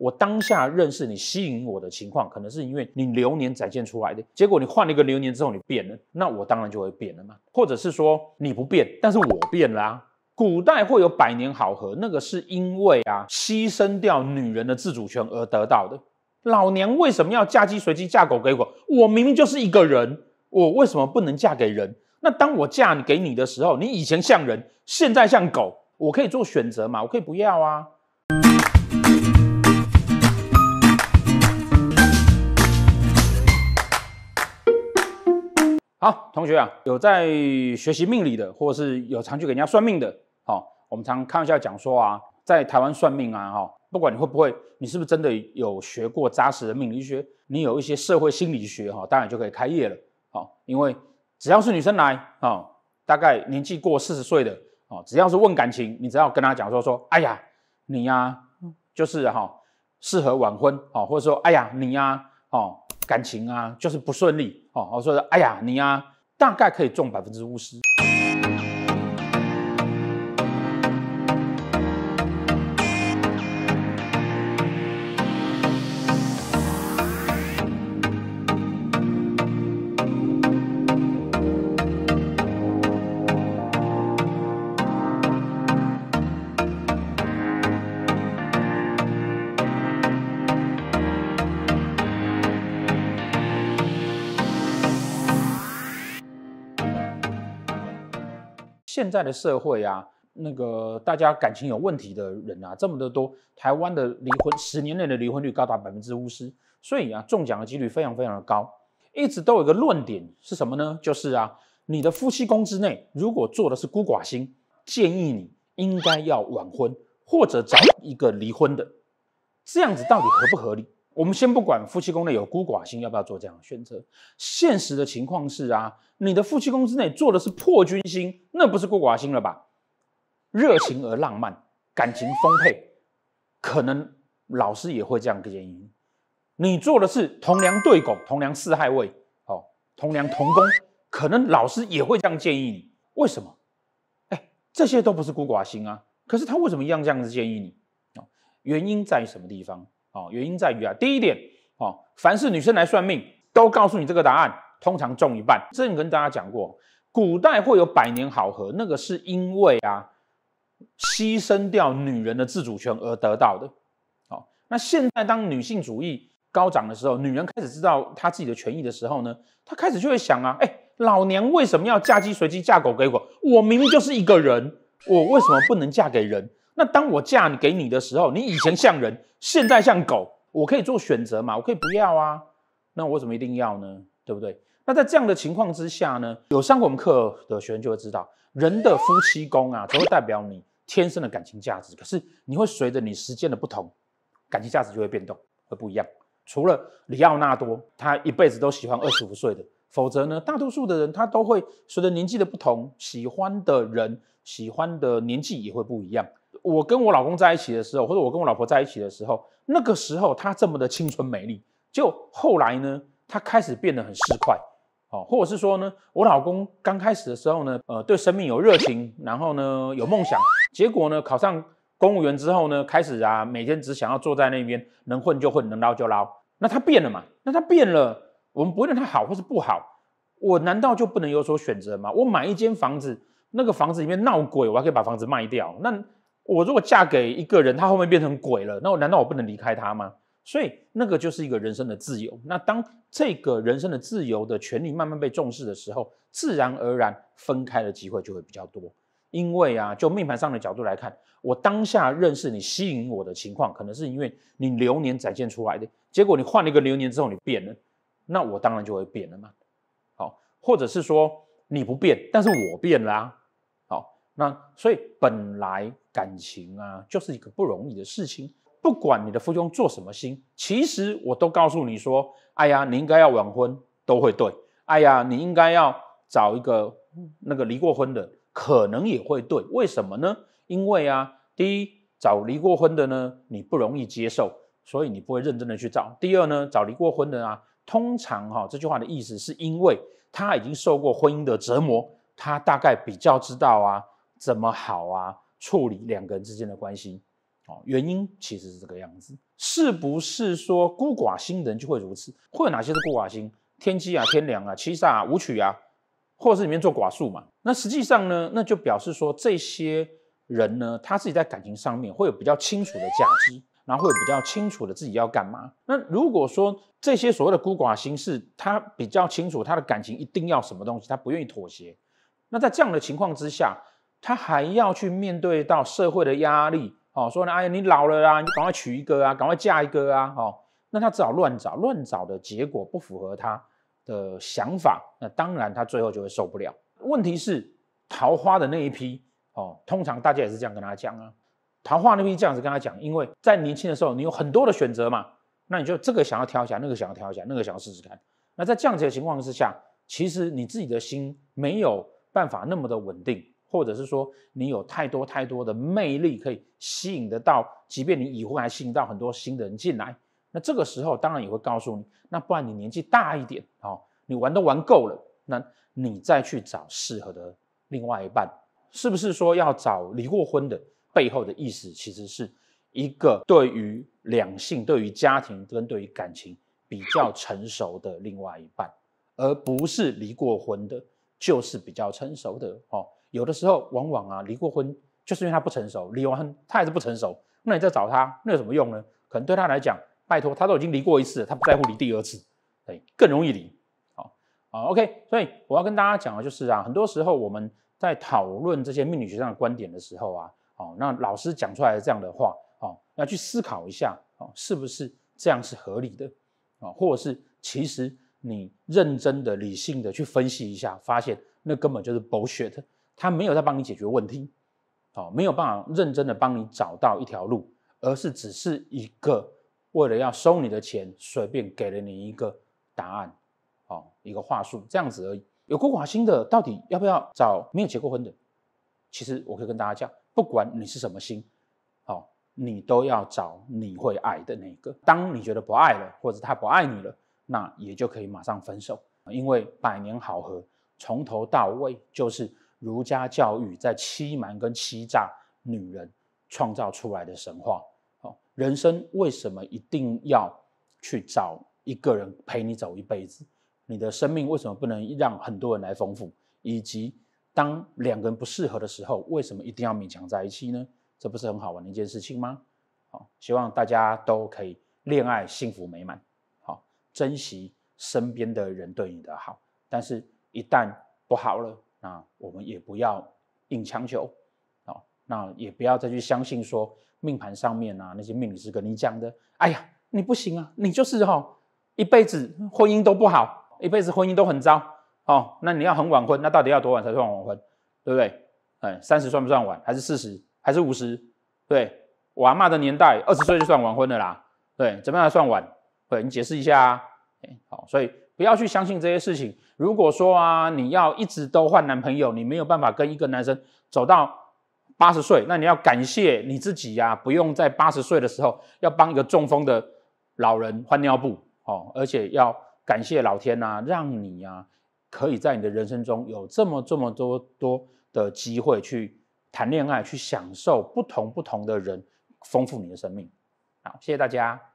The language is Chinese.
我当下认识你吸引我的情况，可能是因为你流年展现出来的结果。你换了一个流年之后，你变了，那我当然就会变了嘛。或者是说你不变，但是我变了。古代会有百年好合，那个是因为啊，牺牲掉女人的自主权而得到的。老娘为什么要嫁鸡随鸡，嫁狗给狗？我明明就是一个人，我为什么不能嫁给人？那当我嫁给你的时候，你以前像人，现在像狗，我可以做选择嘛？我可以不要啊。好，同学啊，有在学习命理的，或者是有常去给人家算命的，好，我们常开玩笑讲说啊，在台湾算命啊，哈，不管你会不会，你是不是真的有学过扎实的命理学，你有一些社会心理学，哈，当然就可以开业了，好，因为只要是女生来，哦，大概年纪过四十岁的，哦，只要是问感情，你只要跟她讲说说，哎呀，你呀，就是哈，适合晚婚，哦，或者说，哎呀，你呀，哦。感情啊，就是不顺利哦。我说，哎呀，你啊，大概可以中百分之五十。现在的社会啊，那个大家感情有问题的人啊，这么的多，台湾的离婚十年内的离婚率高达百分之五十，所以啊，中奖的几率非常非常的高。一直都有一个论点是什么呢？就是啊，你的夫妻宫之内如果做的是孤寡星，建议你应该要晚婚或者找一个离婚的，这样子到底合不合理？我们先不管夫妻宫内有孤寡星要不要做这样的选择，现实的情况是啊，你的夫妻宫之内做的是破军星，那不是孤寡星了吧？热情而浪漫，感情丰沛，可能老师也会这样建议你。做的是同梁对拱，同梁四害位，哦，同梁同宫，可能老师也会这样建议你。为什么？哎，这些都不是孤寡星啊，可是他为什么一样这样子建议你哦，原因在于什么地方？哦，原因在于啊，第一点，哦，凡是女生来算命，都告诉你这个答案，通常中一半。之前跟大家讲过，古代会有百年好合，那个是因为啊，牺牲掉女人的自主权而得到的。哦，那现在当女性主义高涨的时候，女人开始知道她自己的权益的时候呢，她开始就会想啊，哎，老娘为什么要嫁鸡随鸡嫁狗给狗？我明明就是一个人，我为什么不能嫁给人？那当我嫁给你的时候，你以前像人，现在像狗，我可以做选择嘛？我可以不要啊，那我怎么一定要呢？对不对？那在这样的情况之下呢，有上过我们课的学生就会知道，人的夫妻宫啊，都会代表你天生的感情价值，可是你会随着你时间的不同，感情价值就会变动，会不一样。除了里奥纳多，他一辈子都喜欢二十五岁的，否则呢，大多数的人他都会随着年纪的不同，喜欢的人、喜欢的年纪也会不一样。我跟我老公在一起的时候，或者我跟我老婆在一起的时候，那个时候她这么的青春美丽。就后来呢，她开始变得很市侩，哦，或者是说呢，我老公刚开始的时候呢，呃，对生命有热情，然后呢有梦想，结果呢考上公务员之后呢，开始啊每天只想要坐在那边能混就混，能捞就捞。那他变了嘛？那他变了，我们不会说他好或是不好，我难道就不能有所选择吗？我买一间房子，那个房子里面闹鬼，我还可以把房子卖掉。那我如果嫁给一个人，他后面变成鬼了，那我难道我不能离开他吗？所以那个就是一个人生的自由。那当这个人生的自由的权利慢慢被重视的时候，自然而然分开的机会就会比较多。因为啊，就命盘上的角度来看，我当下认识你吸引我的情况，可能是因为你流年展现出来的结果。你换了一个流年之后，你变了，那我当然就会变了嘛。好，或者是说你不变，但是我变了。那所以本来感情啊就是一个不容易的事情，不管你的夫兄做什么心，其实我都告诉你说，哎呀，你应该要晚婚都会对，哎呀，你应该要找一个那个离过婚的可能也会对，为什么呢？因为啊，第一找离过婚的呢，你不容易接受，所以你不会认真的去找。第二呢，找离过婚的啊，通常哈这句话的意思是因为他已经受过婚姻的折磨，他大概比较知道啊。怎么好啊？处理两个人之间的关系，哦，原因其实是这个样子，是不是说孤寡星人就会如此？会有哪些是孤寡星？天机啊，天梁啊，七煞啊，武曲啊，或者是里面做寡数嘛？那实际上呢，那就表示说这些人呢，他自己在感情上面会有比较清楚的价值，然后会有比较清楚的自己要干嘛。那如果说这些所谓的孤寡星是他比较清楚他的感情一定要什么东西，他不愿意妥协，那在这样的情况之下。他还要去面对到社会的压力，哦，说呢，哎呀，你老了啦，你赶快娶一个啊，赶快嫁一个啊，哦，那他只好乱找，乱找的结果不符合他的想法，那当然他最后就会受不了。问题是桃花的那一批，哦，通常大家也是这样跟他讲啊，桃花那批这样子跟他讲，因为在年轻的时候你有很多的选择嘛，那你就这个想要挑一下，那个想要挑一下，那个想要试试看。那在这样子的情况之下，其实你自己的心没有办法那么的稳定。或者是说你有太多太多的魅力可以吸引得到，即便你已婚还吸引到很多新的人进来，那这个时候当然也会告诉你，那不然你年纪大一点哦，你玩都玩够了，那你再去找适合的另外一半，是不是说要找离过婚的？背后的意思其实是，一个对于两性、对于家庭跟对于感情比较成熟的另外一半，而不是离过婚的。就是比较成熟的哦，有的时候往往啊，离过婚就是因为他不成熟，离完婚他还是不成熟，那你再找他那有什么用呢？可能对他来讲，拜托他都已经离过一次，了，他不在乎离第二次，哎，更容易离。好，o k 所以我要跟大家讲的就是啊，很多时候我们在讨论这些命理学上的观点的时候啊，哦，那老师讲出来的这样的话哦，要去思考一下哦，是不是这样是合理的啊，或者是其实。你认真的、理性的去分析一下，发现那根本就是 bullshit，他没有在帮你解决问题，哦，没有办法认真的帮你找到一条路，而是只是一个为了要收你的钱，随便给了你一个答案，哦，一个话术这样子而已。有孤寡心的，到底要不要找没有结过婚的？其实我可以跟大家讲，不管你是什么心，哦，你都要找你会爱的那个。当你觉得不爱了，或者他不爱你了。那也就可以马上分手，因为百年好合从头到尾就是儒家教育在欺瞒跟欺诈女人创造出来的神话。哦，人生为什么一定要去找一个人陪你走一辈子？你的生命为什么不能让很多人来丰富？以及当两个人不适合的时候，为什么一定要勉强在一起呢？这不是很好玩的一件事情吗？好，希望大家都可以恋爱幸福美满。珍惜身边的人对你的好，但是，一旦不好了，那我们也不要硬强求，哦，那也不要再去相信说命盘上面啊那些命理师跟你讲的，哎呀，你不行啊，你就是哈一辈子婚姻都不好，一辈子婚姻都很糟，哦，那你要很晚婚，那到底要多晚才算晚婚，对不对？哎，三十算不算晚？还是四十？还是五十？对，阿娃的年代，二十岁就算晚婚的啦，对，怎么样才算晚？本你解释一下啊，好，所以不要去相信这些事情。如果说啊，你要一直都换男朋友，你没有办法跟一个男生走到八十岁，那你要感谢你自己呀，不用在八十岁的时候要帮一个中风的老人换尿布哦，而且要感谢老天呐，让你啊可以在你的人生中有这么这么多多的机会去谈恋爱，去享受不同不同的人，丰富你的生命。好，谢谢大家。